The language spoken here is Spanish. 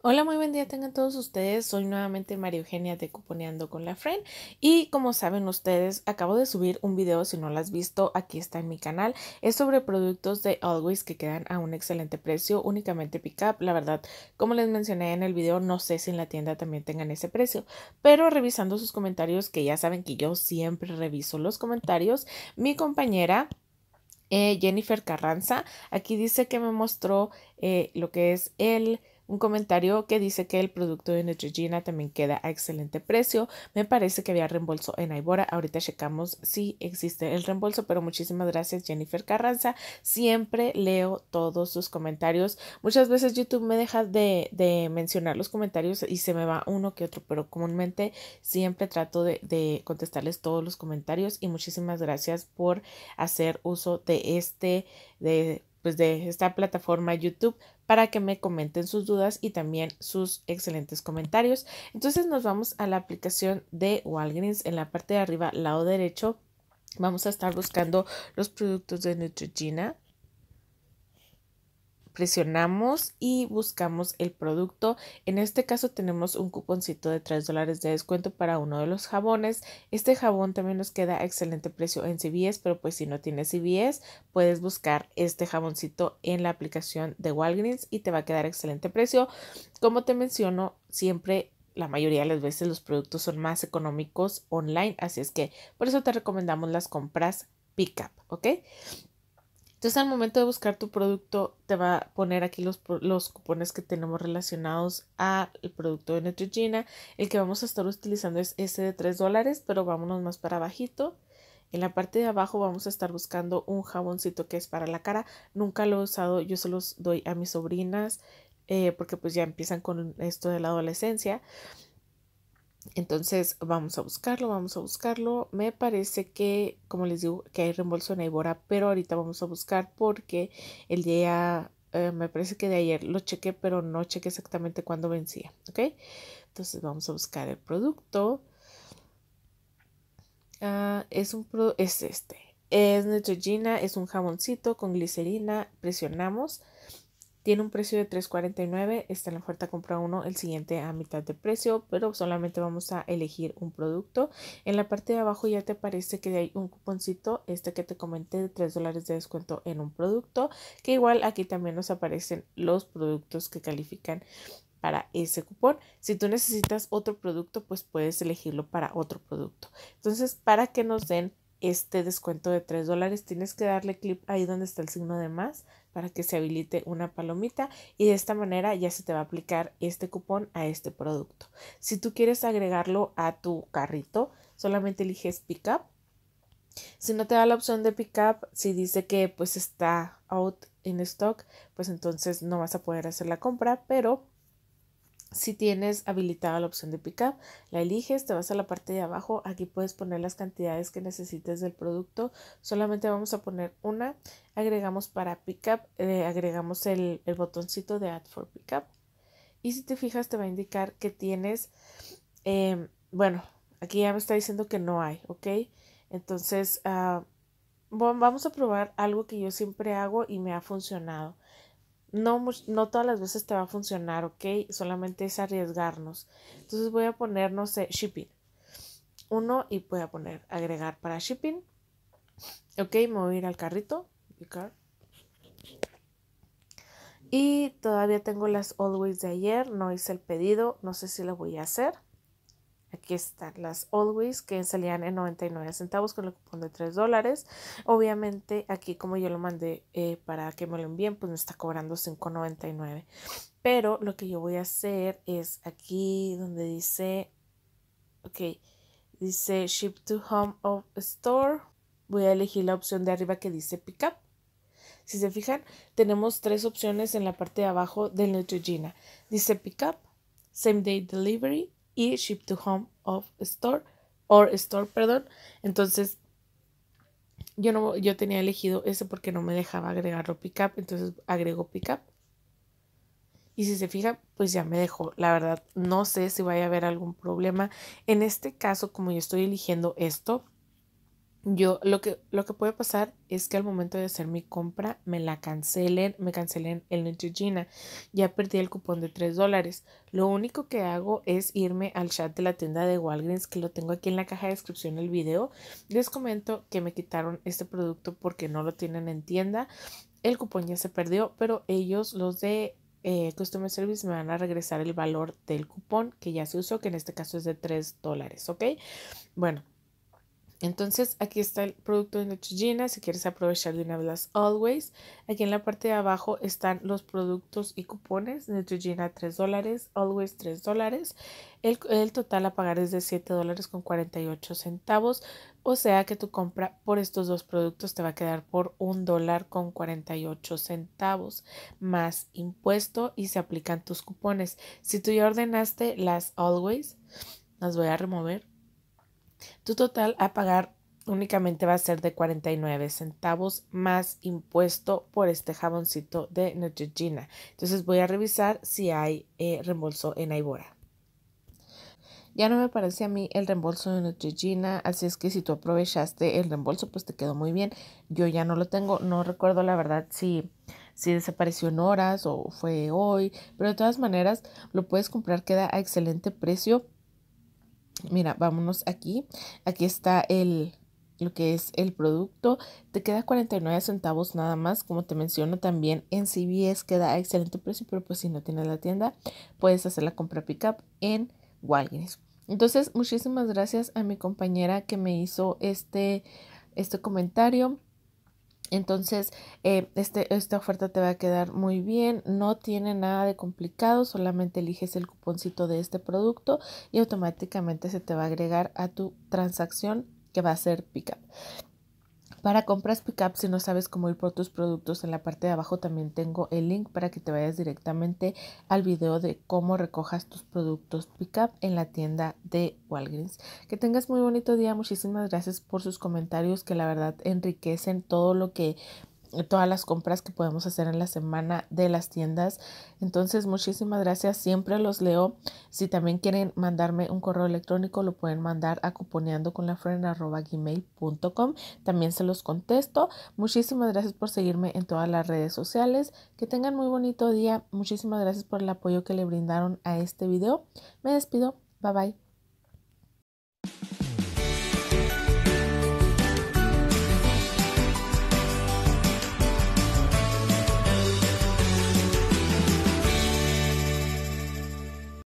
Hola, muy buen día tengan todos ustedes. Soy nuevamente María Eugenia de Cuponeando con la Friend. Y como saben ustedes, acabo de subir un video, si no lo has visto, aquí está en mi canal. Es sobre productos de Always que quedan a un excelente precio, únicamente pick-up. La verdad, como les mencioné en el video, no sé si en la tienda también tengan ese precio. Pero revisando sus comentarios, que ya saben que yo siempre reviso los comentarios, mi compañera... Eh, Jennifer Carranza aquí dice que me mostró eh, lo que es el un comentario que dice que el producto de Neutrogena también queda a excelente precio. Me parece que había reembolso en Aibora. Ahorita checamos si existe el reembolso, pero muchísimas gracias Jennifer Carranza. Siempre leo todos sus comentarios. Muchas veces YouTube me deja de, mencionar los comentarios y se me va uno que otro, pero comúnmente siempre trato de, de contestarles todos los comentarios y muchísimas gracias por hacer uso de este de pues, de esta plataforma YouTube para que me comenten sus dudas y también sus excelentes comentarios. Entonces nos vamos a la aplicación de Walgreens en la parte de arriba, lado derecho. Vamos a estar buscando los productos de Neutrogena presionamos y buscamos el producto. En este caso tenemos un cuponcito de 3 dólares de descuento para uno de los jabones. Este jabón también nos queda a excelente precio en CVS, pero pues si no tienes CVS, puedes buscar este jaboncito en la aplicación de Walgreens y te va a quedar a excelente precio. Como te menciono, siempre la mayoría de las veces los productos son más económicos online, así es que por eso te recomendamos las compras Pickup, up, ¿ok? Entonces al momento de buscar tu producto te va a poner aquí los, los cupones que tenemos relacionados al producto de Neutrogena. El que vamos a estar utilizando es este de 3 dólares, pero vámonos más para abajito. En la parte de abajo vamos a estar buscando un jaboncito que es para la cara. Nunca lo he usado, yo se los doy a mis sobrinas eh, porque pues ya empiezan con esto de la adolescencia. Entonces vamos a buscarlo, vamos a buscarlo. Me parece que, como les digo, que hay reembolso en Ibora, pero ahorita vamos a buscar porque el día, eh, me parece que de ayer lo chequé, pero no chequé exactamente cuándo vencía, ¿ok? Entonces vamos a buscar el producto. Ah, es un producto, es este. Es Neutrogena, es un jaboncito con glicerina, presionamos tiene un precio de $3.49, está en la oferta compra uno, el siguiente a mitad de precio, pero solamente vamos a elegir un producto. En la parte de abajo ya te parece que hay un cuponcito, este que te comenté de $3 dólares de descuento en un producto, que igual aquí también nos aparecen los productos que califican para ese cupón. Si tú necesitas otro producto, pues puedes elegirlo para otro producto. Entonces, para que nos den este descuento de 3 dólares. Tienes que darle clic ahí donde está el signo de más para que se habilite una palomita y de esta manera ya se te va a aplicar este cupón a este producto. Si tú quieres agregarlo a tu carrito, solamente eliges pick up. Si no te da la opción de pick up, si dice que pues está out in stock, pues entonces no vas a poder hacer la compra, pero si tienes habilitada la opción de pickup, la eliges, te vas a la parte de abajo, aquí puedes poner las cantidades que necesites del producto, solamente vamos a poner una, agregamos para pickup, eh, agregamos el, el botoncito de add for pickup y si te fijas te va a indicar que tienes, em, bueno, aquí ya me está diciendo que no hay, ¿ok? Entonces, ah, vamos a probar algo que yo siempre hago y me ha funcionado no, todas las veces te va a funcionar, ¿ok? Solamente es arriesgarnos. Entonces voy a poner, no sé, shipping. Uno y voy a poner agregar para shipping. Ok, me voy a ir al carrito. Y todavía tengo las always de ayer. No hice el pedido. No sé si lo voy a hacer. Aquí están las Always que salían en 99 centavos con el cupón de 3 dólares. Obviamente aquí como yo lo mandé eh, para que me lo envíen, pues me está cobrando 5.99. Pero lo que yo voy a hacer es aquí donde dice, ok, dice Ship to Home of Store. Voy a elegir la opción de arriba que dice Pickup. Si se fijan, tenemos tres opciones en la parte de abajo de Neutrogena. Dice Pickup, Same Day Delivery y ship to home of store or store, perdón. Entonces yo no yo tenía elegido ese porque no me dejaba agregarlo pickup, entonces agrego pickup. Y si se fija, pues ya me dejó. La verdad, no sé si vaya a haber algún problema. En este caso, como yo estoy eligiendo esto, yo lo que, lo que puede pasar es que al momento de hacer mi compra me la cancelen, me cancelen el Neutrogena. Ya perdí el cupón de 3 dólares. Lo único que hago es irme al chat de la tienda de Walgreens, que lo tengo aquí en la caja de descripción del video. Les comento que me quitaron este producto porque no lo tienen en tienda. El cupón ya se perdió, pero ellos, los de eh, Customer Service me van a regresar el valor del cupón que ya se usó, que en este caso es de 3 dólares, ¿ok? Bueno, entonces aquí está el producto de Neutrogena, si quieres aprovechar de una vez always. Aquí en la parte de abajo están los productos y cupones, Neutrogena 3 dólares, always 3 dólares. El, el, total a pagar es de 7 dólares con 48 centavos, o sea que tu compra por estos dos productos te va a quedar por 1 dólar con 48 centavos más impuesto y se aplican tus cupones. Si tú ya ordenaste las always, las voy a remover tu total a pagar únicamente va a ser de 49 centavos más impuesto por este jaboncito de Neutrogena. Entonces voy a revisar si hay eh, reembolso en Aibora. Ya no me parece a mí el reembolso de Neutrogena, así es que si tú aprovechaste el reembolso, pues te quedó muy bien. Yo ya no lo tengo, no recuerdo la verdad si, si desapareció en horas o fue hoy, pero de todas maneras lo puedes comprar, queda a excelente precio Mira, vámonos aquí. Aquí está el lo que es el producto. Te queda 49 centavos nada más. Como te menciono también en CVS queda a excelente precio, pero pues si no tienes la tienda, puedes hacer la compra pickup en Walgreens. Entonces, muchísimas gracias a mi compañera que me hizo este, este comentario. Entonces, eh, este, esta oferta te va a quedar muy bien, no tiene nada de complicado, solamente eliges el cuponcito de este producto y automáticamente se te va a agregar a tu transacción que va a ser pickup. Para compras pickup, si no sabes cómo ir por tus productos, en la parte de abajo también tengo el link para que te vayas directamente al video de cómo recojas tus productos pickup en la tienda de Walgreens. Que tengas muy bonito día, muchísimas gracias por sus comentarios que la verdad enriquecen todo lo que todas las compras que podemos hacer en la semana de las tiendas. Entonces, muchísimas gracias. Siempre los leo. Si también quieren mandarme un correo electrónico, lo pueden mandar a cuponeando con la gmail.com. También se los contesto. Muchísimas gracias por seguirme en todas las redes sociales. Que tengan muy bonito día. Muchísimas gracias por el apoyo que le brindaron a este video. Me despido. Bye bye.